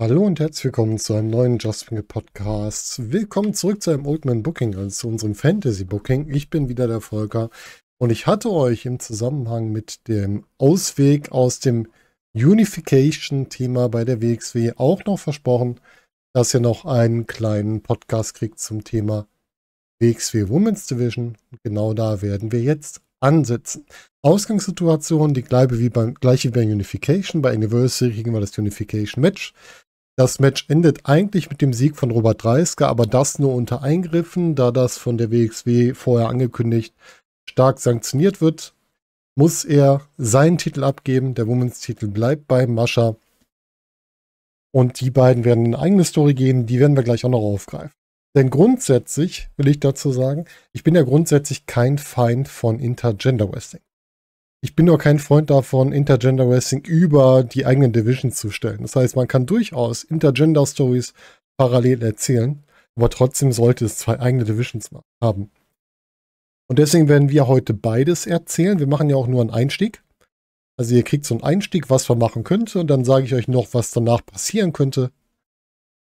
Hallo und herzlich willkommen zu einem neuen Just Wing Podcast. Willkommen zurück zu einem Oldman Booking, also zu unserem Fantasy Booking. Ich bin wieder der Volker und ich hatte euch im Zusammenhang mit dem Ausweg aus dem Unification-Thema bei der WXW auch noch versprochen, dass ihr noch einen kleinen Podcast kriegt zum Thema WXW Women's Division. Genau da werden wir jetzt ansetzen. Ausgangssituation, die gleiche wie beim, gleiche wie beim Unification. Bei Anniversary kriegen wir das Unification Match. Das Match endet eigentlich mit dem Sieg von Robert Dreisker, aber das nur unter Eingriffen, da das von der WXW vorher angekündigt stark sanktioniert wird, muss er seinen Titel abgeben. Der Women's Titel bleibt bei Mascha. Und die beiden werden in eine eigene Story gehen, die werden wir gleich auch noch aufgreifen. Denn grundsätzlich will ich dazu sagen, ich bin ja grundsätzlich kein Feind von Intergender Wrestling ich bin doch kein Freund davon, Intergender Wrestling über die eigenen Divisions zu stellen. Das heißt, man kann durchaus Intergender Stories parallel erzählen, aber trotzdem sollte es zwei eigene Divisions haben. Und deswegen werden wir heute beides erzählen. Wir machen ja auch nur einen Einstieg. Also ihr kriegt so einen Einstieg, was man machen könnte, und dann sage ich euch noch, was danach passieren könnte.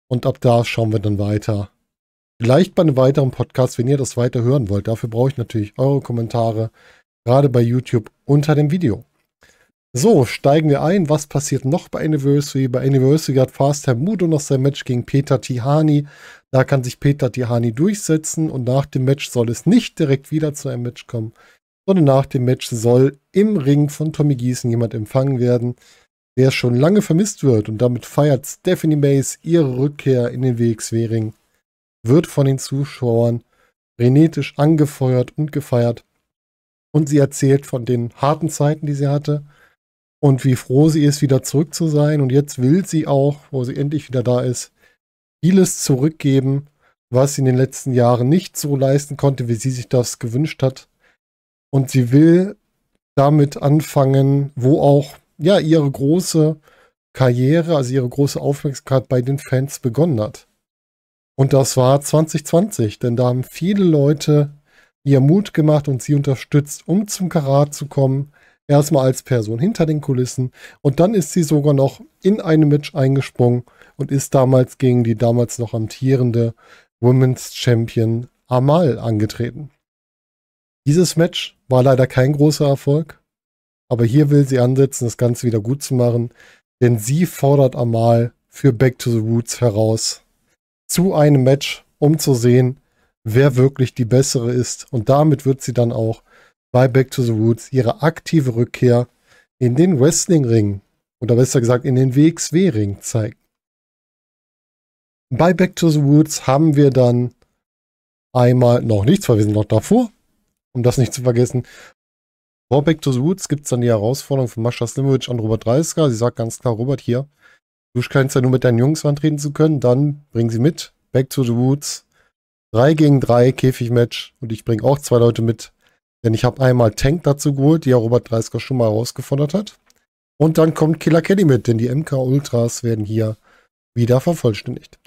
Und ab da schauen wir dann weiter. Vielleicht bei einem weiteren Podcast, wenn ihr das weiter hören wollt. Dafür brauche ich natürlich eure Kommentare gerade bei YouTube unter dem Video. So, steigen wir ein. Was passiert noch bei Anniversary? Bei Anniversary hat Fast Hermudo noch sein Match gegen Peter Tihani. Da kann sich Peter Tihani durchsetzen und nach dem Match soll es nicht direkt wieder zu einem Match kommen, sondern nach dem Match soll im Ring von Tommy Gießen jemand empfangen werden, der schon lange vermisst wird. Und damit feiert Stephanie Mays ihre Rückkehr in den WXW-Ring, wird von den Zuschauern frenetisch angefeuert und gefeiert. Und sie erzählt von den harten Zeiten, die sie hatte und wie froh sie ist, wieder zurück zu sein. Und jetzt will sie auch, wo sie endlich wieder da ist, vieles zurückgeben, was sie in den letzten Jahren nicht so leisten konnte, wie sie sich das gewünscht hat. Und sie will damit anfangen, wo auch ja ihre große Karriere, also ihre große Aufmerksamkeit bei den Fans begonnen hat. Und das war 2020, denn da haben viele Leute ihr Mut gemacht und sie unterstützt, um zum Karat zu kommen. Erstmal als Person hinter den Kulissen. Und dann ist sie sogar noch in einem Match eingesprungen und ist damals gegen die damals noch amtierende Women's Champion Amal angetreten. Dieses Match war leider kein großer Erfolg. Aber hier will sie ansetzen, das Ganze wieder gut zu machen. Denn sie fordert Amal für Back to the Roots heraus. Zu einem Match, um zu sehen, wer wirklich die bessere ist. Und damit wird sie dann auch bei Back to the Roots ihre aktive Rückkehr in den Wrestling-Ring oder besser gesagt in den WXW-Ring zeigen. Bei Back to the Woods haben wir dann einmal noch nichts, weil wir sind noch davor, um das nicht zu vergessen. Vor Back to the Woods gibt es dann die Herausforderung von Mascha Slimovic an Robert Dreisker. Sie sagt ganz klar, Robert, hier, du scheinst ja nur mit deinen Jungs antreten zu können, dann bring sie mit. Back to the Woods, 3 gegen 3 Käfigmatch und ich bringe auch zwei Leute mit. Denn ich habe einmal Tank dazu geholt, die ja Robert Dreisker schon mal herausgefordert hat. Und dann kommt Killer Kelly mit, denn die MK Ultras werden hier wieder vervollständigt.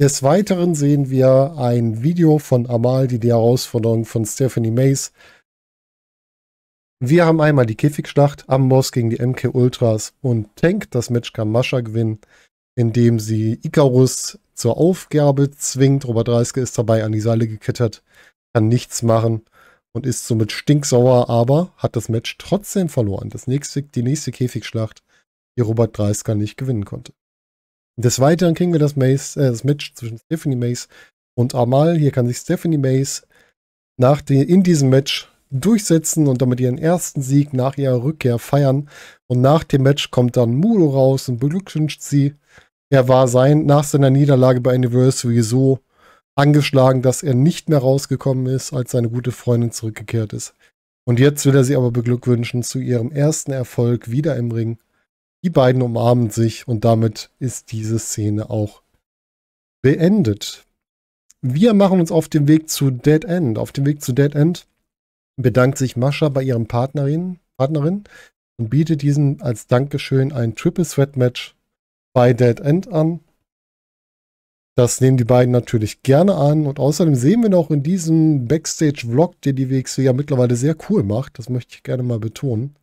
Des Weiteren sehen wir ein Video von Amal, die die Herausforderung von Stephanie Mays. Wir haben einmal die Käfigschlacht, Amboss gegen die MK Ultras und Tank. Das Match kann Mascha gewinnen, indem sie Icarus zur Aufgabe zwingt. Robert Reiske ist dabei an die Seile gekettet, kann nichts machen und ist somit stinksauer, aber hat das Match trotzdem verloren. Das nächste, die nächste Käfigschlacht, die Robert Dreisker nicht gewinnen konnte. Des Weiteren kriegen wir das, Mace, äh, das Match zwischen Stephanie Mace und Amal. Hier kann sich Stephanie Mace nach die, in diesem Match durchsetzen und damit ihren ersten Sieg nach ihrer Rückkehr feiern. Und nach dem Match kommt dann Mudo raus und beglückwünscht sie er war sein, nach seiner Niederlage bei Anniversary so angeschlagen, dass er nicht mehr rausgekommen ist, als seine gute Freundin zurückgekehrt ist. Und jetzt will er sie aber beglückwünschen zu ihrem ersten Erfolg wieder im Ring. Die beiden umarmen sich und damit ist diese Szene auch beendet. Wir machen uns auf den Weg zu Dead End. Auf dem Weg zu Dead End bedankt sich Mascha bei ihrem Partnerin, Partnerin und bietet diesen als Dankeschön ein Triple Threat Match bei Dead End an. Das nehmen die beiden natürlich gerne an. Und außerdem sehen wir noch in diesem Backstage-Vlog, den die WXW ja mittlerweile sehr cool macht, das möchte ich gerne mal betonen,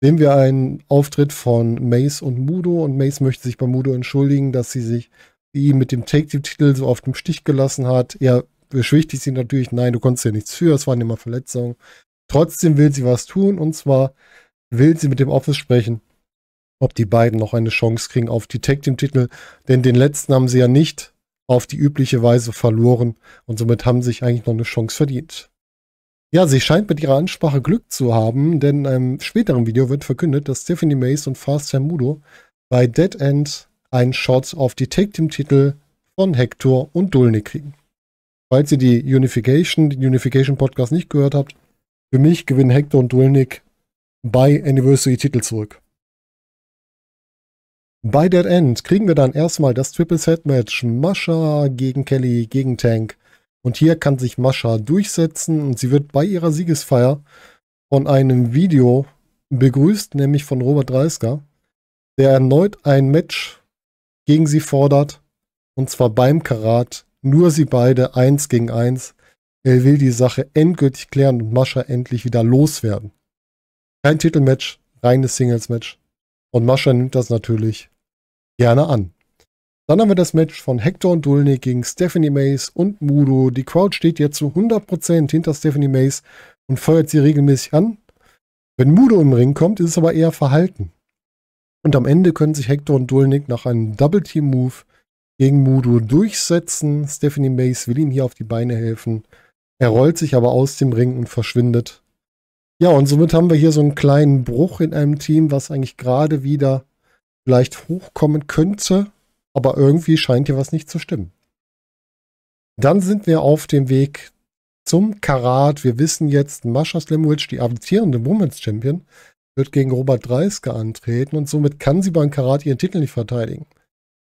sehen wir einen Auftritt von Mace und Mudo. Und Mace möchte sich bei Mudo entschuldigen, dass sie sich ihn mit dem Take-Titel so auf dem Stich gelassen hat. Er beschwichtigt sie natürlich, nein, du konntest ja nichts für, es waren immer Verletzungen. Trotzdem will sie was tun und zwar will sie mit dem Office sprechen ob die beiden noch eine Chance kriegen auf die Tag Team Titel, denn den letzten haben sie ja nicht auf die übliche Weise verloren und somit haben sie sich eigentlich noch eine Chance verdient. Ja, sie scheint mit ihrer Ansprache Glück zu haben, denn in einem späteren Video wird verkündet, dass Stephanie Mays und Fast Mudo bei Dead End einen Shot auf die Tag Team Titel von Hector und Dulne kriegen. Falls ihr die Unification, den Unification Podcast nicht gehört habt, für mich gewinnen Hector und Dulnik bei Anniversary Titel zurück. Bei Dead End kriegen wir dann erstmal das Triple Set Match Mascha gegen Kelly gegen Tank. Und hier kann sich Mascha durchsetzen und sie wird bei ihrer Siegesfeier von einem Video begrüßt, nämlich von Robert Dreisker, der erneut ein Match gegen sie fordert. Und zwar beim Karat. Nur sie beide, eins gegen eins. Er will die Sache endgültig klären und Mascha endlich wieder loswerden. Kein Titelmatch, reines Singles-Match. Und Mascha nimmt das natürlich gerne an. Dann haben wir das Match von Hector und Dulnik gegen Stephanie Mays und Mudo. Die Crowd steht jetzt zu 100% hinter Stephanie Mays und feuert sie regelmäßig an. Wenn Mudo im Ring kommt, ist es aber eher verhalten. Und am Ende können sich Hector und Dulnik nach einem Double-Team-Move gegen Mudo durchsetzen. Stephanie Mays will ihm hier auf die Beine helfen. Er rollt sich aber aus dem Ring und verschwindet. Ja, und somit haben wir hier so einen kleinen Bruch in einem Team, was eigentlich gerade wieder vielleicht hochkommen könnte, aber irgendwie scheint hier was nicht zu stimmen. Dann sind wir auf dem Weg zum Karat. Wir wissen jetzt, Mascha Slemowitsch, die amtierende Women's Champion, wird gegen Robert Dreiske antreten und somit kann sie beim Karat ihren Titel nicht verteidigen.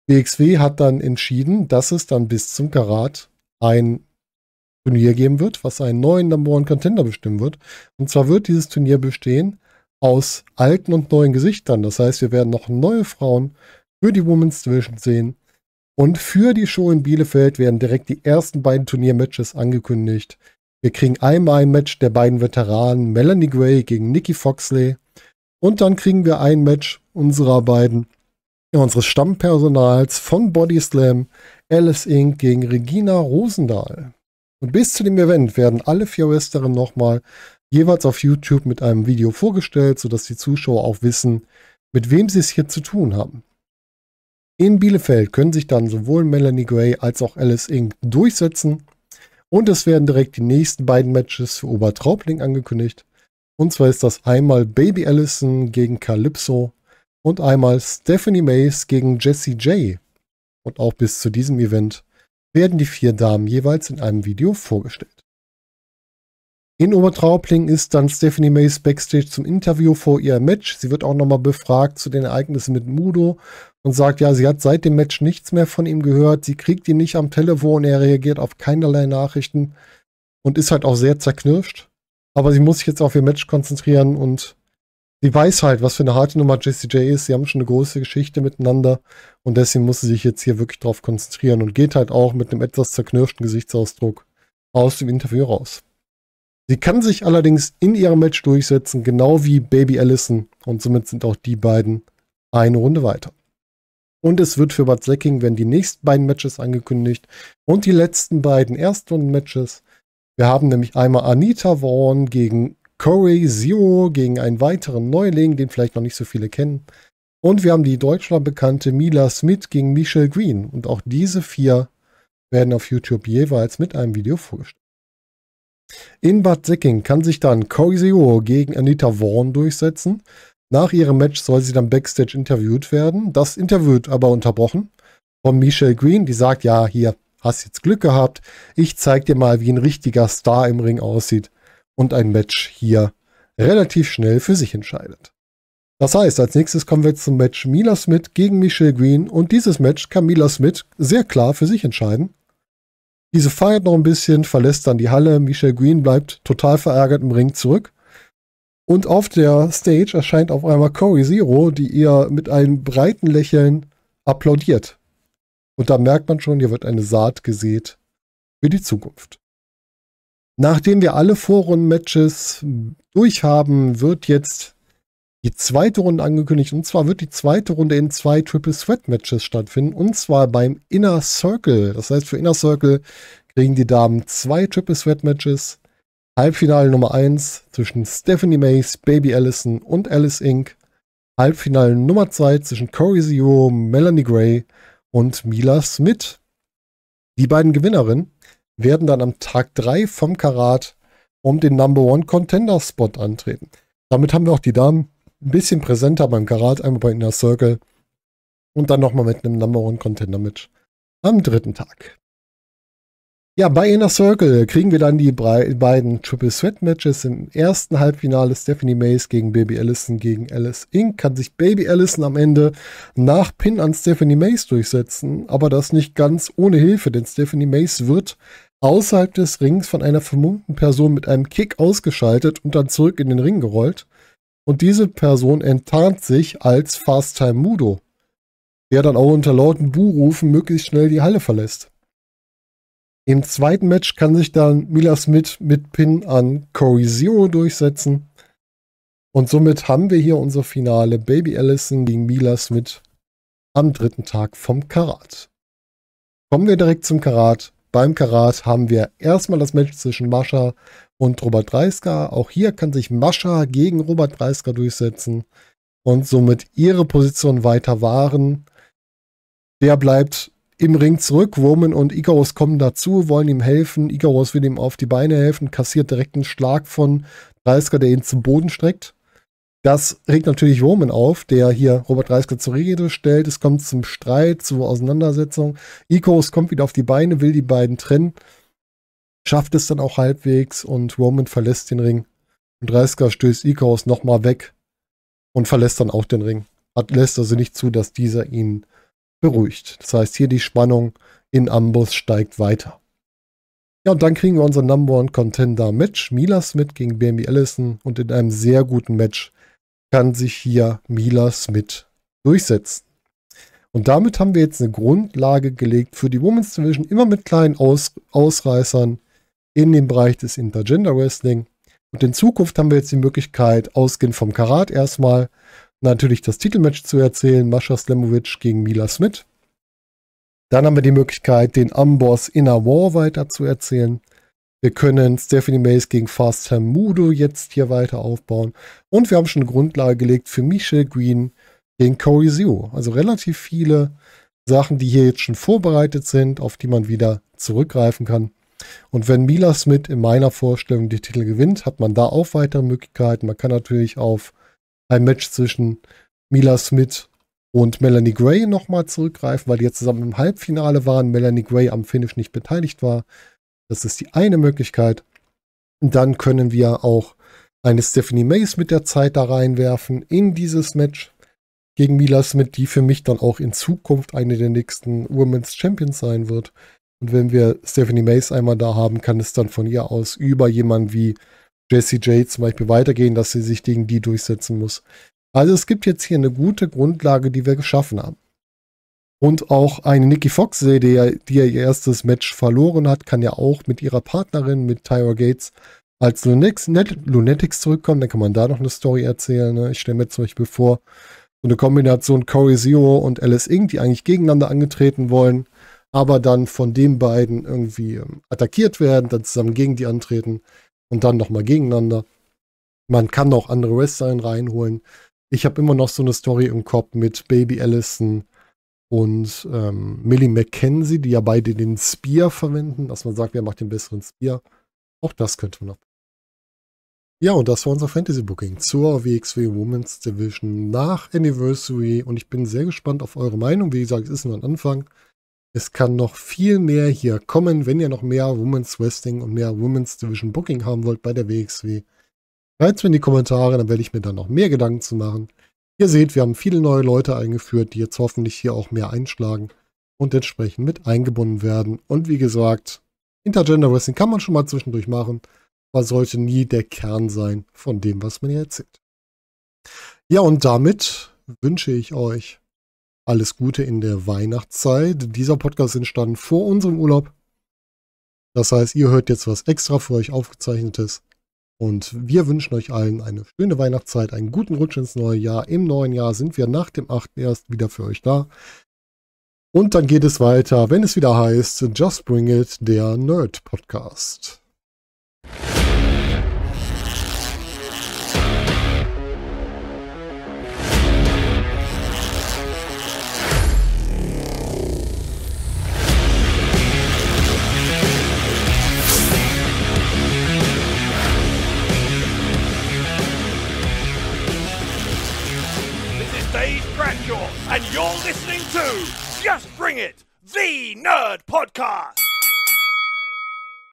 BXW hat dann entschieden, dass es dann bis zum Karat ein Turnier geben wird, was einen neuen Number One Contender bestimmen wird. Und zwar wird dieses Turnier bestehen aus alten und neuen Gesichtern. Das heißt, wir werden noch neue Frauen für die Women's Division sehen. Und für die Show in Bielefeld werden direkt die ersten beiden Turniermatches angekündigt. Wir kriegen einmal ein Match der beiden Veteranen Melanie Gray gegen Nikki Foxley. Und dann kriegen wir ein Match unserer beiden, unseres Stammpersonals von Body Slam, Alice Inc. gegen Regina Rosendahl. Und bis zu dem Event werden alle vier Westerinnen nochmal jeweils auf YouTube mit einem Video vorgestellt, sodass die Zuschauer auch wissen, mit wem sie es hier zu tun haben. In Bielefeld können sich dann sowohl Melanie Gray als auch Alice Inc. durchsetzen und es werden direkt die nächsten beiden Matches für Obertraubling angekündigt. Und zwar ist das einmal Baby Allison gegen Calypso und einmal Stephanie Mays gegen Jessie J. Und auch bis zu diesem Event werden die vier Damen jeweils in einem Video vorgestellt. In Obertraupling ist dann Stephanie Mays backstage zum Interview vor ihrem Match. Sie wird auch nochmal befragt zu den Ereignissen mit Mudo und sagt, ja, sie hat seit dem Match nichts mehr von ihm gehört. Sie kriegt ihn nicht am Telefon, er reagiert auf keinerlei Nachrichten und ist halt auch sehr zerknirscht. Aber sie muss sich jetzt auf ihr Match konzentrieren und sie weiß halt, was für eine harte Nummer Jesse JCJ ist. Sie haben schon eine große Geschichte miteinander und deswegen muss sie sich jetzt hier wirklich drauf konzentrieren und geht halt auch mit einem etwas zerknirschten Gesichtsausdruck aus dem Interview raus. Sie kann sich allerdings in ihrem Match durchsetzen, genau wie Baby Allison. Und somit sind auch die beiden eine Runde weiter. Und es wird für Bad Säcking werden die nächsten beiden Matches angekündigt und die letzten beiden Erstrunden-Matches. Wir haben nämlich einmal Anita Vaughn gegen Corey Zero gegen einen weiteren Neuling, den vielleicht noch nicht so viele kennen. Und wir haben die Deutschland-bekannte Mila Smith gegen Michelle Green. Und auch diese vier werden auf YouTube jeweils mit einem Video vorgestellt. In Bad Sicking kann sich dann Corey Zero gegen Anita Vaughn durchsetzen. Nach ihrem Match soll sie dann backstage interviewt werden. Das Interview wird aber unterbrochen von Michelle Green, die sagt, ja, hier, hast jetzt Glück gehabt. Ich zeig dir mal, wie ein richtiger Star im Ring aussieht und ein Match hier relativ schnell für sich entscheidet. Das heißt, als nächstes kommen wir jetzt zum Match Mila Smith gegen Michelle Green und dieses Match kann Mila Smith sehr klar für sich entscheiden. Diese feiert noch ein bisschen, verlässt dann die Halle. Michelle Green bleibt total verärgert im Ring zurück. Und auf der Stage erscheint auf einmal Corey Zero, die ihr mit einem breiten Lächeln applaudiert. Und da merkt man schon, hier wird eine Saat gesät für die Zukunft. Nachdem wir alle Vorrunden-Matches durch wird jetzt die zweite Runde angekündigt. Und zwar wird die zweite Runde in zwei Triple Sweat Matches stattfinden. Und zwar beim Inner Circle. Das heißt, für Inner Circle kriegen die Damen zwei Triple Sweat Matches. Halbfinale Nummer 1 zwischen Stephanie Mays, Baby Allison und Alice Inc. Halbfinale Nummer 2 zwischen Corey Zero, Melanie Gray und Mila Smith. Die beiden Gewinnerinnen werden dann am Tag 3 vom Karat um den Number One Contender Spot antreten. Damit haben wir auch die Damen ein bisschen präsenter beim Karat, einmal bei Inner Circle und dann nochmal mit einem Number One Contender Match am dritten Tag. Ja, bei Inner Circle kriegen wir dann die beiden Triple Sweat Matches im ersten Halbfinale. Stephanie Mays gegen Baby Allison gegen Alice Inc. Kann sich Baby Allison am Ende nach Pin an Stephanie Mays durchsetzen, aber das nicht ganz ohne Hilfe, denn Stephanie Mays wird außerhalb des Rings von einer vermummten Person mit einem Kick ausgeschaltet und dann zurück in den Ring gerollt. Und diese Person enttarnt sich als Fast Time Mudo, der dann auch unter lauten Buhrufen möglichst schnell die Halle verlässt. Im zweiten Match kann sich dann Mila Smith mit Pin an Corey Zero durchsetzen. Und somit haben wir hier unser Finale Baby Allison gegen Mila Smith am dritten Tag vom Karat. Kommen wir direkt zum Karat. Beim Karat haben wir erstmal das Match zwischen Mascha und Robert Dreisker. Auch hier kann sich Mascha gegen Robert Dreisker durchsetzen und somit ihre Position weiter wahren. Der bleibt im Ring zurück. Roman und Icarus kommen dazu, wollen ihm helfen. Icarus will ihm auf die Beine helfen, kassiert direkt einen Schlag von Dreisker, der ihn zum Boden streckt. Das regt natürlich Roman auf, der hier Robert Reisker zur Rede stellt. Es kommt zum Streit, zur Auseinandersetzung. Icarus kommt wieder auf die Beine, will die beiden trennen schafft es dann auch halbwegs und Roman verlässt den Ring. Und Reiska stößt Ikaus nochmal weg und verlässt dann auch den Ring. Hat, lässt also nicht zu, dass dieser ihn beruhigt. Das heißt, hier die Spannung in Ambos steigt weiter. Ja, und dann kriegen wir unser Number One Contender Match. Mila Smith gegen Bambi Allison und in einem sehr guten Match kann sich hier Mila Smith durchsetzen. Und damit haben wir jetzt eine Grundlage gelegt für die Women's Division, immer mit kleinen Aus Ausreißern, in dem Bereich des Intergender Wrestling. Und in Zukunft haben wir jetzt die Möglichkeit, ausgehend vom Karat erstmal natürlich das Titelmatch zu erzählen, Mascha Slemovic gegen Mila Smith. Dann haben wir die Möglichkeit, den Amboss Inner War weiter zu erzählen. Wir können Stephanie Mays gegen Fast Mudo jetzt hier weiter aufbauen. Und wir haben schon eine Grundlage gelegt für Michelle Green gegen Corey Zio. Also relativ viele Sachen, die hier jetzt schon vorbereitet sind, auf die man wieder zurückgreifen kann. Und wenn Mila Smith in meiner Vorstellung die Titel gewinnt, hat man da auch weitere Möglichkeiten. Man kann natürlich auf ein Match zwischen Mila Smith und Melanie Gray nochmal zurückgreifen, weil die jetzt zusammen im Halbfinale waren, Melanie Gray am Finish nicht beteiligt war. Das ist die eine Möglichkeit. Und dann können wir auch eine Stephanie Mays mit der Zeit da reinwerfen in dieses Match gegen Mila Smith, die für mich dann auch in Zukunft eine der nächsten Women's Champions sein wird. Und wenn wir Stephanie Mace einmal da haben, kann es dann von ihr aus über jemanden wie Jesse J zum Beispiel weitergehen, dass sie sich gegen die durchsetzen muss. Also es gibt jetzt hier eine gute Grundlage, die wir geschaffen haben. Und auch eine Nikki Fox, die, die ihr erstes Match verloren hat, kann ja auch mit ihrer Partnerin, mit Tyra Gates, als Lunatics, Net, Lunatics zurückkommen. Dann kann man da noch eine Story erzählen. Ne? Ich stelle mir jetzt euch vor, so eine Kombination Corey Zero und Alice Inc., die eigentlich gegeneinander angetreten wollen aber dann von den beiden irgendwie ähm, attackiert werden, dann zusammen gegen die antreten und dann nochmal gegeneinander. Man kann auch andere Wrestler reinholen. Ich habe immer noch so eine Story im Kopf mit Baby Allison und ähm, Millie McKenzie, die ja beide den Spear verwenden, dass man sagt, wer macht den besseren Spear. Auch das könnte man noch. Ja, und das war unser Fantasy Booking zur WXW Women's Division nach Anniversary. Und ich bin sehr gespannt auf eure Meinung. Wie gesagt, es ist nur ein Anfang. Es kann noch viel mehr hier kommen, wenn ihr noch mehr Women's Wrestling und mehr Women's Division Booking haben wollt bei der WXW. Schreibt es in die Kommentare, dann werde ich mir dann noch mehr Gedanken zu machen. Ihr seht, wir haben viele neue Leute eingeführt, die jetzt hoffentlich hier auch mehr einschlagen und entsprechend mit eingebunden werden. Und wie gesagt, Intergender Wrestling kann man schon mal zwischendurch machen, aber sollte nie der Kern sein von dem, was man hier erzählt. Ja, und damit wünsche ich euch alles Gute in der Weihnachtszeit. Dieser Podcast entstand vor unserem Urlaub. Das heißt, ihr hört jetzt was extra für euch aufgezeichnetes. Und wir wünschen euch allen eine schöne Weihnachtszeit, einen guten Rutsch ins neue Jahr. Im neuen Jahr sind wir nach dem 8. erst wieder für euch da. Und dann geht es weiter, wenn es wieder heißt Just Bring It, der Nerd Podcast. and you're listening to Just Bring It, the Nerd Podcast.